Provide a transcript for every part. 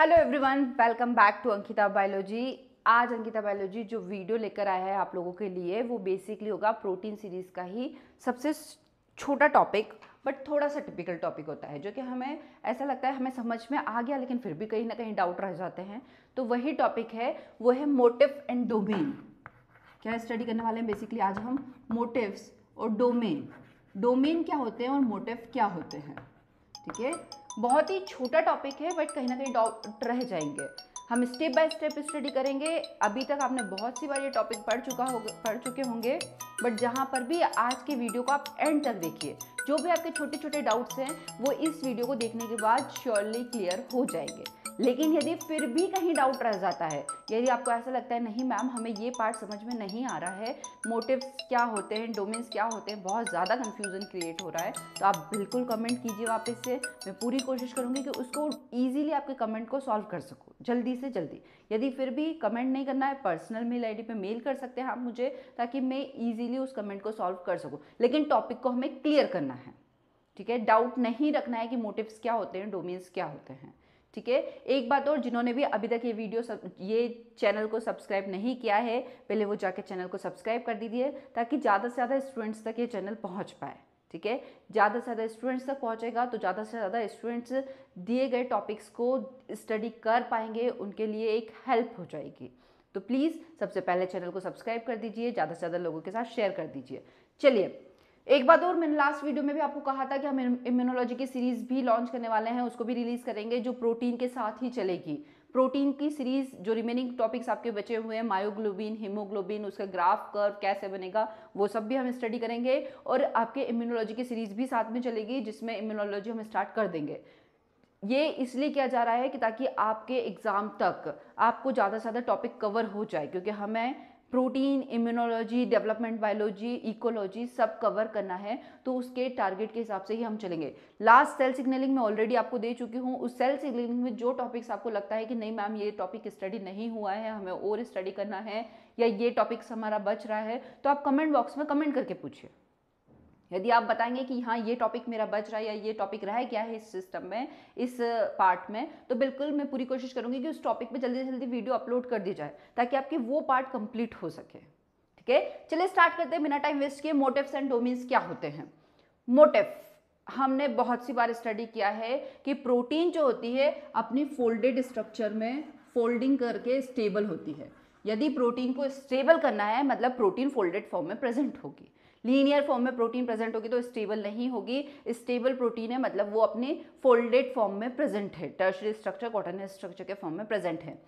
hello everyone welcome back to Ankita biology आज Ankita biology जो video लेकर आया है आप लोगों के लिए वो बेसिकली होगा प्रोटीन सीरीज़ का ही सबसे छोटा टॉपिक बट थोड़ा सा टिपिकल टॉपिक होता है जो कि हमें ऐसा लगता है हमें समझ में आ गया लेकिन फिर भी कहीं ना कहीं डाउट रह जाते हैं तो वही टॉपिक है वो है मोटिव एंड डोमेन क्या स्टडी करने वाले हैं बेसिकली आज हम मोटिव्स और डोमेन डोमेन क्या होते हैं और मोटिव क्या होते हैं ठीक है बहुत ही छोटा टॉपिक है बट कहीं ना कहीं डाउट रह जाएंगे हम स्टेप बाय स्टेप स्टडी करेंगे अभी तक आपने बहुत सी बार ये टॉपिक पढ़ चुका हो पढ़ चुके होंगे बट जहाँ पर भी आज के वीडियो को आप एंड तक देखिए जो भी आपके छोटे छोटे डाउट्स हैं वो इस वीडियो को देखने के बाद श्योरली क्लियर हो जाएंगे लेकिन यदि फिर भी कहीं डाउट रह जाता है यदि आपको ऐसा लगता है नहीं मैम हमें ये पार्ट समझ में नहीं आ रहा है मोटिव्स क्या होते हैं डोमेन्स क्या होते हैं बहुत ज़्यादा कन्फ्यूज़न क्रिएट हो रहा है तो आप बिल्कुल कमेंट कीजिए वापस से मैं पूरी कोशिश करूँगी कि उसको ईजिली आपके कमेंट को सॉल्व कर सकूँ जल्दी से जल्दी यदि फिर भी कमेंट नहीं करना है personal mail I D mail कर सकते हैं आप मुझे ताकि मैं ईजिली उस कमेंट को सॉल्व कर सकूँ लेकिन टॉपिक को हमें क्लियर करना है ठीक है डाउट नहीं रखना है कि मोटिव्स क्या होते हैं डोमेन्स क्या होते हैं ठीक है एक बात और जिन्होंने भी अभी तक ये वीडियो सब ये चैनल को सब्सक्राइब नहीं किया है पहले वो जाके चैनल को सब्सक्राइब कर दीजिए ताकि ज़्यादा से ज़्यादा स्टूडेंट्स तक ये चैनल पहुँच पाए ठीक है ज़्यादा से ज़्यादा स्टूडेंट्स तक पहुँचेगा तो ज़्यादा से ज़्यादा स्टूडेंट्स दिए गए टॉपिक्स को स्टडी कर पाएंगे उनके लिए एक हेल्प हो जाएगी तो प्लीज़ सबसे पहले चैनल को सब्सक्राइब कर दीजिए ज़्यादा से ज़्यादा लोगों के साथ शेयर कर दीजिए चलिए एक बात और मैंने लास्ट वीडियो में भी आपको कहा था कि हम इम्यूनोलॉजी की सीरीज भी लॉन्च करने वाले हैं उसको भी रिलीज करेंगे जो प्रोटीन के साथ ही चलेगी प्रोटीन की सीरीज जो रिमेनिंग टॉपिक्स आपके बचे हुए हैं मायोग्लोबिन हीमोग्लोबिन उसका ग्राफ कर्व कैसे बनेगा वो सब भी हम स्टडी करेंगे और आपके इम्यूनोलॉजी की सीरीज भी साथ में चलेगी जिसमें इम्यूनोलॉजी हम स्टार्ट कर देंगे ये इसलिए किया जा रहा है कि ताकि आपके एग्ज़ाम तक आपको ज़्यादा से ज़्यादा टॉपिक कवर हो जाए क्योंकि हमें protein immunology development biology ecology सब कवर करना है तो उसके टारगेट के हिसाब से ही हम चलेंगे लास्ट सेल सिग्नलिंग में ऑलरेडी आपको दे चुकी हूँ उस सेल सिग्नलिंग में जो टॉपिक्स आपको लगता है कि नहीं मैम ये टॉपिक स्टडी नहीं हुआ है हमें और स्टडी करना है या ये टॉपिक्स हमारा बच रहा है तो आप कमेंट बॉक्स में कमेंट करके पूछिए यदि आप बताएंगे कि हाँ ये टॉपिक मेरा बच रहा है या ये टॉपिक रह गया है इस सिस्टम में इस पार्ट में तो बिल्कुल मैं पूरी कोशिश करूँगी कि उस टॉपिक पे जल्दी से जल्दी वीडियो अपलोड कर दी जाए ताकि आपकी वो पार्ट कंप्लीट हो सके ठीक है चलिए स्टार्ट करते हैं बिना टाइम वेस्ट किए मोटिव्स एंड डोमिन्स क्या होते हैं मोटिव हमने बहुत सी बार स्टडी किया है कि प्रोटीन जो होती है अपनी फोल्डेड स्ट्रक्चर में फोल्डिंग करके स्टेबल होती है यदि प्रोटीन को स्टेबल करना है मतलब प्रोटीन फोल्डेड फॉर्म में प्रेजेंट होगी लीनियर फॉर्म में प्रोटीन प्रेजेंट होगी तो स्टेबल नहीं होगी स्टेबल प्रोटीन है मतलब वो अपने फोल्डेड फॉर्म में प्रेजेंट है टर्शरी स्ट्रक्चर कॉटन स्ट्रक्चर के फॉर्म में प्रेजेंट है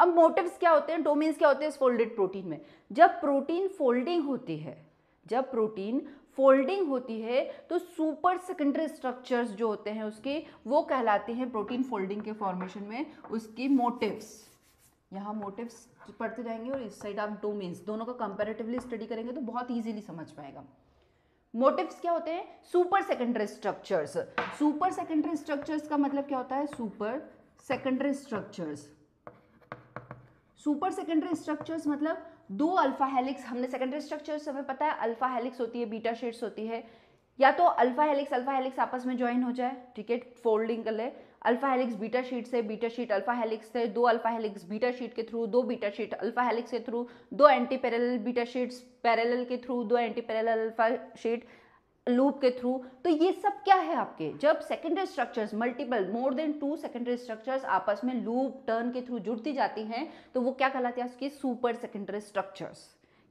अब मोटिव्स क्या होते हैं डोमेन्स क्या होते हैं इस फोल्डेड प्रोटीन में जब प्रोटीन फोल्डिंग होती है जब प्रोटीन फोल्डिंग होती है तो सुपर सेकेंडरी स्ट्रक्चर्स जो होते हैं उसके वो कहलाते हैं प्रोटीन फोल्डिंग के फॉर्मेशन में उसकी मोटिव्स यहाँ मोटिव्स पढ़ते जाएंगे और इस साइड आप डोमेन्स दोनों का कंपेरेटिवली स्टडी करेंगे तो बहुत ईजिली समझ पाएगा मोटिव्स क्या होते हैं super secondary structures super secondary structures का मतलब क्या होता है super secondary structures super secondary structures मतलब दो अल्फा हेलिक्स हमने सेकेंडरी स्ट्रक्चर्स हमें पता है अल्फा हेलिक्स होती है बीटा शेड्स होती है या तो अल्फा हेलिक्स अल्फा हेलिक्स आपस में ज्वाइन हो जाए ठीक है फोल्डिंग कर ले अल्फा हेलिक्स बीटा शीट से बीटा शीट अल्फा हेलिक्स से दो अल्फा हेलिक्स बीटा शीट के थ्रू दो बीटा शीट अल्फा हेलिक्स के थ्रू दो antiparallel beta sheets parallel के थ्रू दो antiparallel alpha sheet loop के थ्रू तो ये सब क्या है आपके जब secondary structures multiple more than two secondary structures आपस में लूप टर्न के थ्रू जुड़ती जाती हैं तो वो क्या कहलाती है उसकी सुपर सेकेंडरी स्ट्रक्चर्स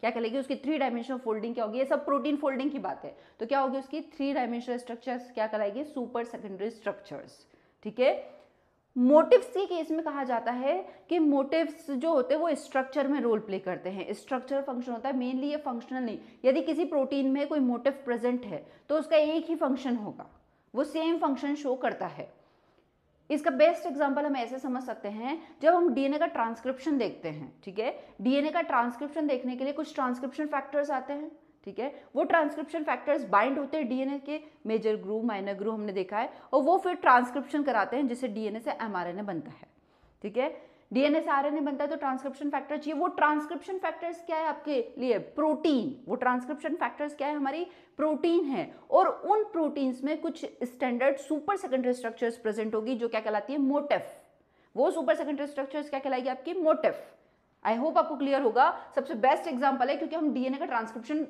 क्या कहलाएगी उसकी थ्री डायमेंशनल फोल्डिंग क्या होगी ये सब प्रोटीन फोल्डिंग की बात है तो क्या होगी उसकी थ्री डायमेंशनल स्ट्रक्चर्स क्या कहलाएगी सुपर सेकेंडरी स्ट्रक्चर्स ठीक है मोटिव्स के केस में कहा जाता है कि मोटिव्स जो होते हैं वो स्ट्रक्चर में रोल प्ले करते हैं स्ट्रक्चर फंक्शन होता है मेनली ये फंक्शनल नहीं यदि किसी प्रोटीन में कोई मोटिव प्रेजेंट है तो उसका एक ही फंक्शन होगा वो सेम फंक्शन शो करता है इसका बेस्ट एग्जाम्पल हम ऐसे समझ सकते हैं जब हम डीएनए का ट्रांसक्रिप्शन देखते हैं ठीक है डीएनए का ट्रांसक्रिप्शन देखने के लिए कुछ ट्रांसक्रिप्शन फैक्टर्स आते हैं ठीक है वो ट्रांसक्रिप्शन फैक्टर्स बाइंड होते हैं डीएनए के मेजर ग्रू माइनर ग्रू हमने देखा है और वो फिर ट्रांसक्रिप्शन कराते हैं जिससे डीएनए से एमआरएनए बनता है ठीक है डीएनए से आरएनए बनता है तो ट्रांसक्रिप्शन फैक्टर चाहिए वो ट्रांसक्रिप्शन फैक्टर्स क्या है आपके लिए प्रोटीन वो ट्रांसक्रिप्शन फैक्टर्स क्या है हमारी प्रोटीन है और उन प्रोटीन्स में कुछ standard super secondary structures present होगी जो क्या कहलाती है मोटिफ वो सुपर सेकेंडरी स्ट्रक्चर्स क्या कहलाएगी आपकी मोटिफ आई होप आपको क्लियर होगा सबसे बेस्ट एग्जाम्पल है क्योंकि हम डीएनए का ट्रांसक्रिप्शन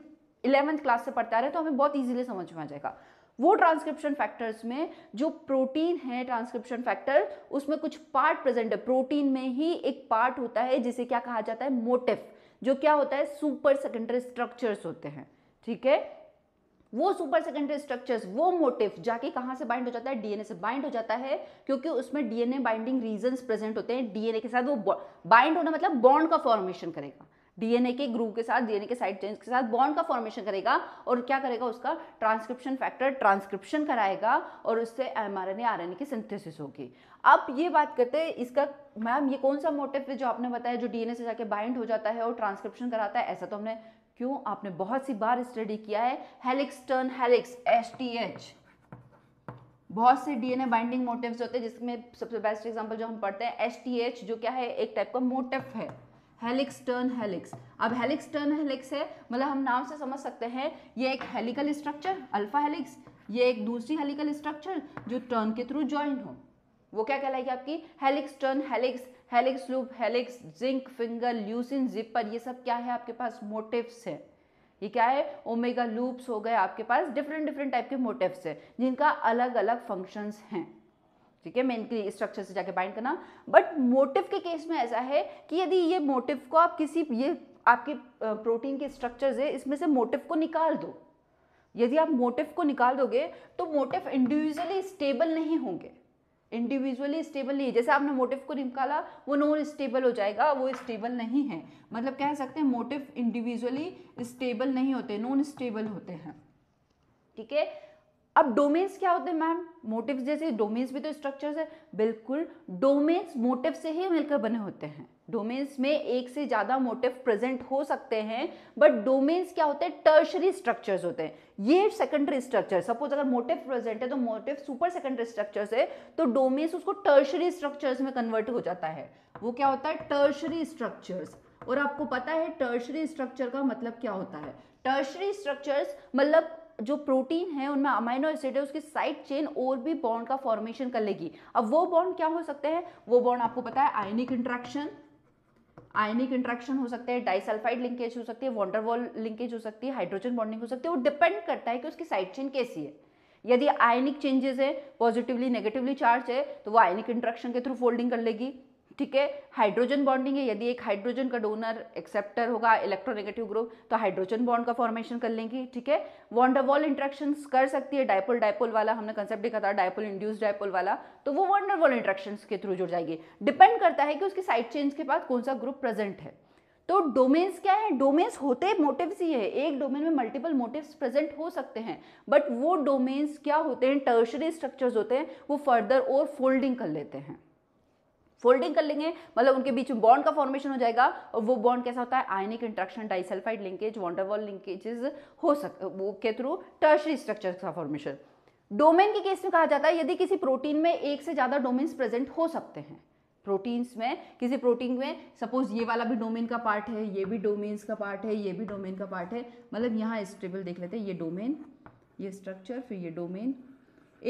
इलेवेंथ क्लास से पढ़ते आ रहे हैं तो हमें बहुत ईजिली समझ में आ जाएगा वो ट्रांसक्रिप्शन फैक्टर्स में जो प्रोटीन है ट्रांसक्रिप्शन फैक्टर उसमें कुछ पार्ट प्रेजेंट है प्रोटीन में ही एक पार्ट होता है जिसे क्या कहा जाता है मोटिफ जो क्या होता है सुपर सेकेंडरी स्ट्रक्चर्स होते हैं ठीक है वो सुपर सेकेंडरी स्ट्रक्चर्स वो मोटिव जाके कहा से बाइंड हो जाता है डीएनए से बाइंड हो जाता है क्योंकि उसमें डीएनए बाइंडिंग रीजन प्रेजेंट होते हैं डीएनए के साथ वो बाइंड होना मतलब बॉन्ड का फॉर्मेशन करेगा डीएनए के ग्रुप के साथ डीएनए के साइड चेंज के साथ बॉन्ड का फॉर्मेशन करेगा और क्या करेगा उसका ट्रांसक्रिप्शन फैक्टर ट्रांसक्रिप्शन कराएगा और उससे एम आर एन की सिंथेसिस होगी अब ये बात करते हैं इसका मैम ये कौन सा मोटिव है जो आपने बताया जो डीएनए से जाके बाइंड हो जाता है और ट्रांसक्रिप्शन कराता है ऐसा तो हमने क्यों आपने बहुत सी बार स्टडी किया है helix turn helix S T H बहुत से डीएनए बाइंडिंग मोटिव्स होते हैं जिसमें सबसे बेस्ट एग्जांपल जो हम पढ़ते हैं एस जो क्या है एक टाइप का मोटिव है हेलिक्स टर्न हेलिक्स अब हेलिक्स टर्न हेलिक्स है मतलब हम नाम से समझ सकते हैं ये एक हेलिकल स्ट्रक्चर अल्फा हेलिक्स ये एक दूसरी हेलिकल स्ट्रक्चर जो टर्न के थ्रू ज्वाइन हो वो क्या कहलाएगी आपकी helix turn helix helix loop helix zinc finger leucine zipper ये सब क्या है आपके पास मोटिव्स है ये क्या है ओमेगा लूप्स हो गए आपके पास डिफरेंट डिफरेंट टाइप के मोटिव्स है जिनका अलग अलग फंक्शंस हैं ठीक है मेन स्ट्रक्चर से जाके बाइंड करना बट मोटिव के केस में ऐसा है कि यदि ये मोटिव को आप किसी ये आपके प्रोटीन के स्ट्रक्चर है इसमें से मोटिव को निकाल दो यदि आप मोटिव को निकाल दोगे तो मोटिव इंडिविजुअली स्टेबल नहीं होंगे इंडिविजुअली स्टेबल नहीं है जैसे आपने मोटिव को निकाला वो नॉन स्टेबल हो जाएगा वो स्टेबल नहीं है मतलब कह सकते हैं मोटिव इंडिविजुअली स्टेबल नहीं होते नॉन स्टेबल होते हैं ठीक है अब डोमेन्स क्या होते हैं मैम मोटिव्स जैसे डोमेन्स भी तो स्ट्रक्चर्स है बिल्कुल डोमेन्स मोटिव से ही मिलकर बने होते हैं डोमेन्स में एक से ज़्यादा मोटिव प्रेजेंट हो सकते हैं बट डोमेन्स क्या होते हैं टर्शरी स्ट्रक्चर्स होते हैं ये सेकेंडरी स्ट्रक्चर सपोज अगर मोटिव प्रेजेंट है तो मोटिव सुपर सेकेंडरी स्ट्रक्चर्स है तो डोमेन्स उसको टर्शरी स्ट्रक्चर्स में कन्वर्ट हो जाता है वो क्या होता है टर्शरी स्ट्रक्चर्स और आपको पता है टर्शरी स्ट्रक्चर का मतलब क्या होता है टर्शरी स्ट्रक्चर्स मतलब जो प्रोटीन है उनमें अमाइनो एसिड है उसकी साइड चेन और भी बॉन्ड का फॉर्मेशन कर लेगी अब वो बॉन्ड क्या हो सकते हैं वो बॉन्ड आपको पता है आयनिक इंट्रैक्शन आयनिक इंट्रैक्शन हो सकते हैं डाइसल्फाइड लिंकेज हो सकती है वॉन्डरवॉल लिंकेज हो सकती है हाइड्रोजन बॉन्डिंग हो सकती है वो डिपेंड करता है कि उसकी साइड चेन कैसी है यदि आयनिक चेंजेस है पॉजिटिवली नेगेटिवली चार्ज है तो वो आयनिक इंट्रैक्शन के थ्रू फोल्डिंग कर लेगी ठीक है हाइड्रोजन बॉन्डिंग है यदि एक हाइड्रोजन का डोनर एक्सेप्टर होगा इलेक्ट्रोनेगेटिव ग्रुप तो हाइड्रोजन बॉन्ड का फॉर्मेशन कर लेंगी ठीक है वॉन्डरवॉल इंट्रैक्शन कर सकती है डायपोल डायपोल वाला हमने कंसेप्ट देखा था डायपोल इंड्यूस डायपोल वाला तो वो वॉन्डरवॉल इंट्रैक्शन के थ्रू जुड़ जाएगी डिपेंड करता है कि उसके साइड चेंज के पास कौन सा ग्रुप प्रेजेंट है तो डोमेन्स क्या है डोमेन्स होते मोटिव्स ही है एक डोमेन में मल्टीपल मोटिव्स प्रेजेंट हो सकते हैं बट वो डोमेन्स क्या होते हैं टर्शरी स्ट्रक्चर्स होते हैं वो फर्दर और फोल्डिंग कर लेते हैं फोल्डिंग कर लेंगे मतलब उनके बीच में बॉन्ड का फॉर्मेशन हो जाएगा और वो बॉन्ड कैसा होता है ionic interaction disulphide linkage van der Waals linkages हो सक वो के थ्रू टर्शरी स्ट्रक्चर का फॉर्मेशन डोमेन के केस में कहा जाता है यदि किसी प्रोटीन में एक से ज़्यादा डोमेन्स प्रेजेंट हो सकते हैं प्रोटीन्स में किसी प्रोटीन में सपोज ये वाला भी डोमेन का पार्ट है ये भी डोमेन्स का पार्ट है ये भी डोमेन का पार्ट है मतलब यहाँ इस टेबल देख लेते हैं ये डोमेन ये स्ट्रक्चर फिर ये डोमेन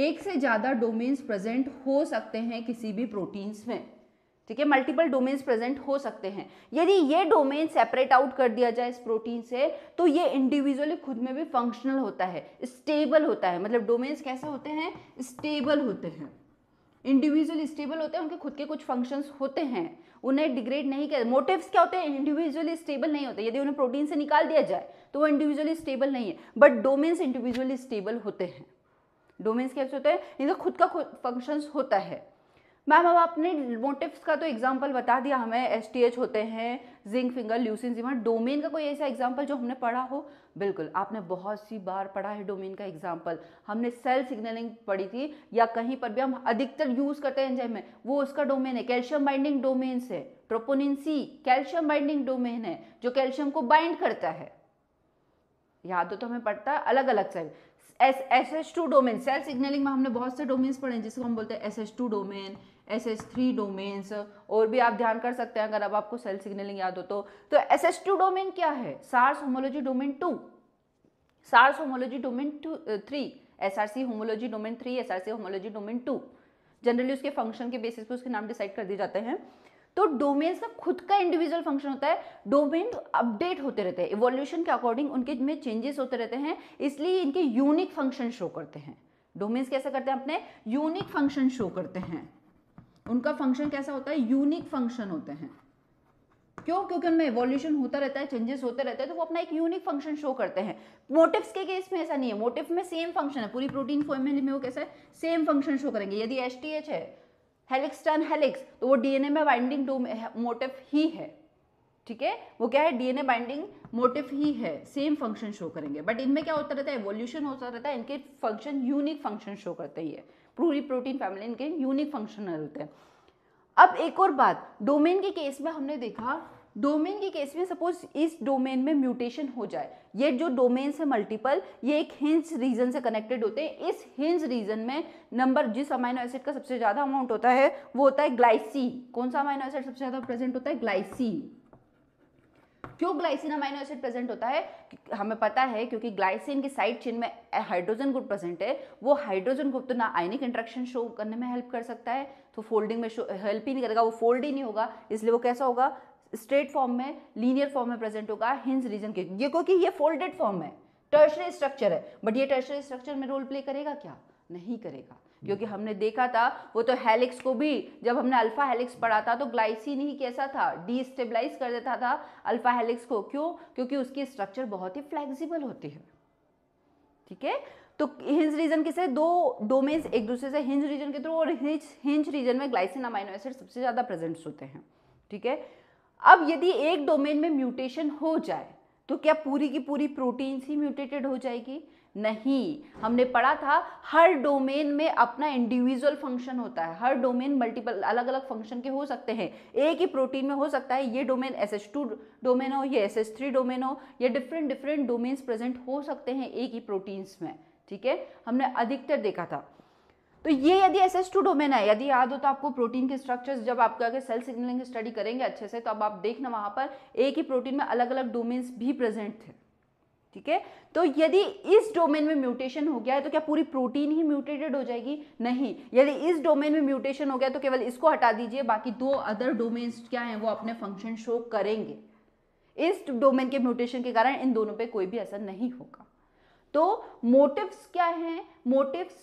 एक से ज़्यादा डोमेन्स प्रेजेंट हो सकते हैं किसी भी प्रोटीन्स में ठीक है मल्टीपल डोमेन्स प्रेजेंट हो सकते हैं यदि ये डोमेन सेपरेट आउट कर दिया जाए इस प्रोटीन से तो ये इंडिविजुअली खुद में भी फंक्शनल होता है स्टेबल होता है मतलब डोमेन्स कैसे होते हैं स्टेबल होते हैं इंडिविजुअल स्टेबल होते हैं उनके खुद के कुछ फंक्शंस होते हैं उन्हें डिग्रेड नहीं कर मोटिव्स क्या होते हैं इंडिविजुअली स्टेबल नहीं होते यदि उन्हें प्रोटीन से निकाल दिया जाए तो वो इंडिविजुअली स्टेबल नहीं है बट डोमेन्स इंडिविजुअली स्टेबल होते हैं डोमेन्स कैसे होते हैं इनका खुद का खुद फंक्शंस होता है मैम अब आपने मोटिव्स का तो एग्जाम्पल बता दिया हमें एस होते हैं जिंक फिंगर ल्यूसिन जीवन डोमेन का कोई ऐसा एग्जाम्पल जो हमने पढ़ा हो बिल्कुल आपने बहुत सी बार पढ़ा है डोमेन का एग्जाम्पल हमने सेल सिग्नलिंग पढ़ी थी या कहीं पर भी हम अधिकतर यूज़ करते हैं एंजाइम में वो उसका डोमेन है कैल्शियम बाइंडिंग डोमेन से troponin C calcium binding domain है जो कैल्शियम को बाइंड करता है याद हो तो हमें पढ़ता है अलग अलग cell S S S two domain cell signalling में हमने बहुत से डोमेन्स पढ़े हैं जिसको हम बोलते हैं S S two domain S S three domains और भी आप ध्यान कर सकते हैं अगर अब आपको सेल सिग्नलिंग याद हो तो तो एस एस टू डोमेन क्या है Src homology domain two Src homology domain two three S R C homology domain three S R C homology domain two generally उसके फंक्शन के बेसिस पे उसके नाम डिसाइड कर दिए जाते हैं तो डोमेन्स का खुद का इंडिविजुअल फंक्शन होता है डोमेन अपडेट होते रहते हैं इवोल्यूशन के अकॉर्डिंग उनके में चेंजेस होते रहते हैं इसलिए इनके यूनिक फंक्शन शो करते हैं डोमेन्स कैसे करते हैं अपने यूनिक फंक्शन शो करते हैं उनका फंक्शन कैसा होता है यूनिक फंक्शन होते हैं क्यों क्योंकि उनमें एवोल्यूशन होता रहता है चेंजेस होते रहते हैं तो वो अपना एक यूनिक फंक्शन शो करते हैं मोटिव्स के केस में ऐसा नहीं है मोटिव में सेम फंक्शन है पूरी प्रोटीन फॉर्मेली में वो कैसा है सेम फंक्शन शो करेंगे यदि एच है हेलिक्स टर्न हेलिक्स तो वो डीएनए में बाइंडिंग टू मोटिव ही है ठीक है वो क्या है डीएनए बाइंडिंग मोटिव ही है सेम फंक्शन शो करेंगे बट इनमें क्या होता रहता है एवोल्यूशन होता रहता है इनके फंक्शन यूनिक फंक्शन शो करते ही है पूरी प्रोटीन फैमिली इनके यूनिक फंक्शन रहते हैं अब एक और बात डोमेन के केस में हमने देखा डोमेन के केस में सपोज इस डोमेन में म्यूटेशन हो जाए ये जो डोमेन है मल्टीपल ये एक हिंस रीजन से कनेक्टेड होते हैं इस हिंस रीजन में नंबर जिस अमाइनो एसिड का सबसे ज़्यादा अमाउंट होता है वो होता है ग्लाइसी कौन सा अमाइनो एसिड सबसे ज़्यादा प्रेजेंट होता है ग्लाइसी क्यों ग्लाइसिन अमाइनो एसिड प्रेजेंट होता है हमें पता है क्योंकि ग्लाइसिन की साइड चेन में हाइड्रोजन ग्रुप प्रेजेंट है वो हाइड्रोजन ग्रुप तो ना आयनिक इंट्रेक्शन शो करने में हेल्प कर सकता है तो फोल्डिंग में हेल्प ही नहीं करेगा वो फोल्ड ही नहीं होगा इसलिए वो कैसा होगा स्ट्रेट फॉर्म में लीनियर फॉर्म में प्रेजेंट होगा हिंस रीजन के ये क्योंकि ये फोल्डेड फॉर्म है टर्शरी स्ट्रक्चर है बट ये टर्शरी स्ट्रक्चर में रोल प्ले करेगा क्या नहीं करेगा क्योंकि हमने देखा था वो तो हेलिक्स को भी जब हमने अल्फा हेलिक्स पढ़ा था तो ग्लाइसिन ही कैसा था स्टेबलाइज कर देता था अल्फा हेलिक्स को क्यों क्योंकि उसकी स्ट्रक्चर बहुत ही फ्लेक्सिबल होती है ठीक है तो हिंज रीजन किसे दो डोमेन्स एक दूसरे से हिंज रीजन के थ्रू और हिंज हिंज रीजन में ग्लाइसिन अमाइनो एसिड सबसे ज़्यादा प्रेजेंट्स होते हैं ठीक है अब यदि एक डोमेन में म्यूटेशन हो जाए तो क्या पूरी की पूरी प्रोटीन्स ही म्यूटेटेड हो जाएगी नहीं हमने पढ़ा था हर डोमेन में अपना इंडिविजुअल फंक्शन होता है हर डोमेन मल्टीपल अलग अलग फंक्शन के हो सकते हैं एक ही प्रोटीन में हो सकता है ये domain S S two domain हो ये एस एस थ्री डोमेन हो ये डिफरेंट डिफरेंट डोमेन्स प्रेजेंट हो सकते हैं एक ही प्रोटीन्स में ठीक है हमने अधिकतर देखा था तो ये यदि एस एस टू डोमेन है यदि याद हो तो आपको प्रोटीन के स्ट्रक्चर्स जब आपके आगे सेल सिग्नलिंग स्टडी करेंगे अच्छे से तो अब आप देखना वहाँ पर एक ही प्रोटीन में अलग अलग डोमेन्स भी प्रेजेंट थे ठीक है तो यदि इस डोमेन में म्यूटेशन हो गया है तो क्या पूरी प्रोटीन ही म्यूटेटेड हो जाएगी नहीं यदि इस डोमेन में म्यूटेशन हो गया तो केवल इसको हटा दीजिए बाकी दो अदर डोमेन क्या है वो अपने फंक्शन शो करेंगे इस डोमेन के म्यूटेशन के कारण इन दोनों पर कोई भी असर नहीं होगा तो मोटिव्स क्या है मोटिव्स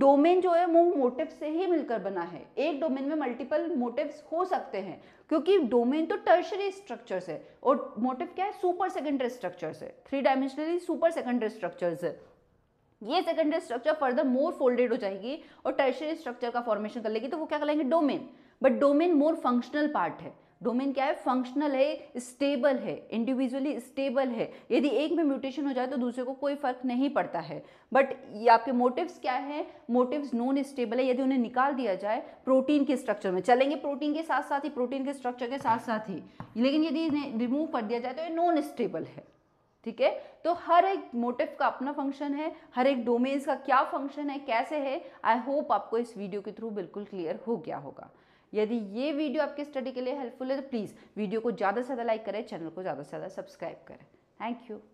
डोमेन जो है वो मोटिव से ही मिलकर बना है एक डोमेन में मल्टीपल मोटिव्स हो सकते हैं क्योंकि डोमेन तो टर्शरी स्ट्रक्चर्स है और मोटिव क्या है सुपर सेकेंडरी स्ट्रक्चर्स है three dimensionally super secondary structures है ये secondary structure further more folded हो जाएगी और टर्शरी स्ट्रक्चर का फॉर्मेशन कर लेगी तो वो क्या कहेंगे domain but domain more functional part है डोमेन क्या है फंक्शनल है स्टेबल है इंडिविजुअली स्टेबल है यदि एक में म्यूटेशन हो जाए तो दूसरे को कोई फर्क नहीं पड़ता है बट ये आपके मोटिव्स क्या है मोटिव्स नॉन स्टेबल है यदि उन्हें निकाल दिया जाए प्रोटीन के स्ट्रक्चर में चलेंगे प्रोटीन के साथ साथ ही प्रोटीन के स्ट्रक्चर के साथ साथ ही लेकिन यदि इन्हें रिमूव कर दिया जाए तो ये नॉन स्टेबल है ठीक है तो हर एक मोटिव का अपना फंक्शन है हर एक डोमेन्स का क्या फंक्शन है कैसे है आई होप आपको इस वीडियो के थ्रू बिल्कुल क्लियर हो गया होगा यदि ये वीडियो आपके स्टडी के लिए हेल्पफुल है तो प्लीज़ वीडियो को ज़्यादा से ज़्यादा लाइक करें चैनल को ज़्यादा से ज़्यादा सब्सक्राइब करें थैंक यू